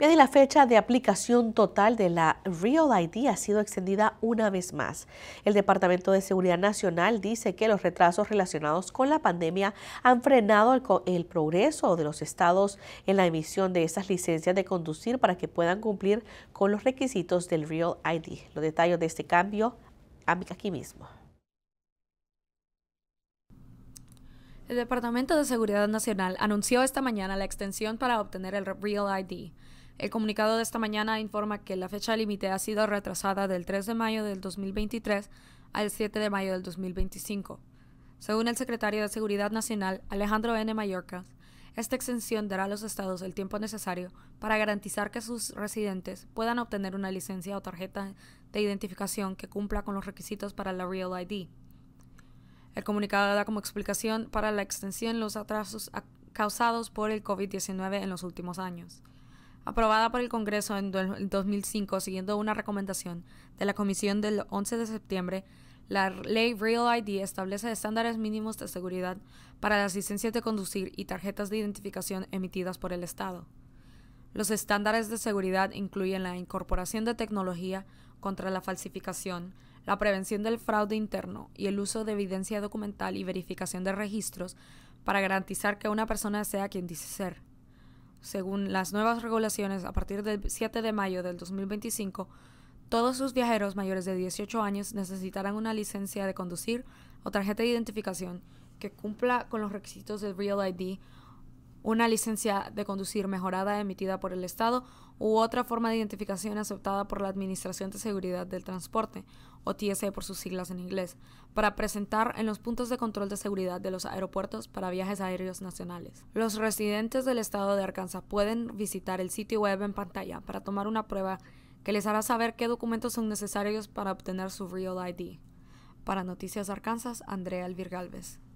Bien, la fecha de aplicación total de la Real ID ha sido extendida una vez más. El Departamento de Seguridad Nacional dice que los retrasos relacionados con la pandemia han frenado el, progreso de los estados en la emisión de estas licencias de conducir para que puedan cumplir con los requisitos del Real ID. Los detalles de este cambio aquí mismo. El Departamento de Seguridad Nacional anunció esta mañana la extensión para obtener el Real ID. El comunicado de esta mañana informa que la fecha límite ha sido retrasada del 3 de mayo del 2023 al 7 de mayo del 2025. Según el secretario de Seguridad Nacional, Alejandro N. Mallorca, esta extensión dará a los estados el tiempo necesario para garantizar que sus residentes puedan obtener una licencia o tarjeta de identificación que cumpla con los requisitos para la Real ID. El comunicado da como explicación para la extensión los atrasos causados por el COVID-19 en los últimos años aprobada por el Congreso en 2005 siguiendo una recomendación de la Comisión del 11 de septiembre, la ley Real ID establece estándares mínimos de seguridad para las licencias de conducir y tarjetas de identificación emitidas por el Estado. Los estándares de seguridad incluyen la incorporación de tecnología contra la falsificación, la prevención del fraude interno y el uso de evidencia documental y verificación de registros para garantizar que una persona sea quien dice ser según las nuevas regulaciones, a partir del 7 de mayo del 2025, todos sus viajeros mayores de 18 años necesitarán una licencia de conducir o tarjeta de identificación que cumpla con los requisitos del Real ID una licencia de conducir mejorada emitida por el Estado u otra forma de identificación aceptada por la Administración de Seguridad del Transporte, o TSE por sus siglas en inglés, para presentar en los puntos de control de seguridad de los aeropuertos para viajes aéreos nacionales. Los residentes del estado de Arkansas pueden visitar el sitio web en pantalla para tomar una prueba que les hará saber qué documentos son necesarios para obtener su Real ID. Para Noticias Arkansas, Andrea Elvir Galvez.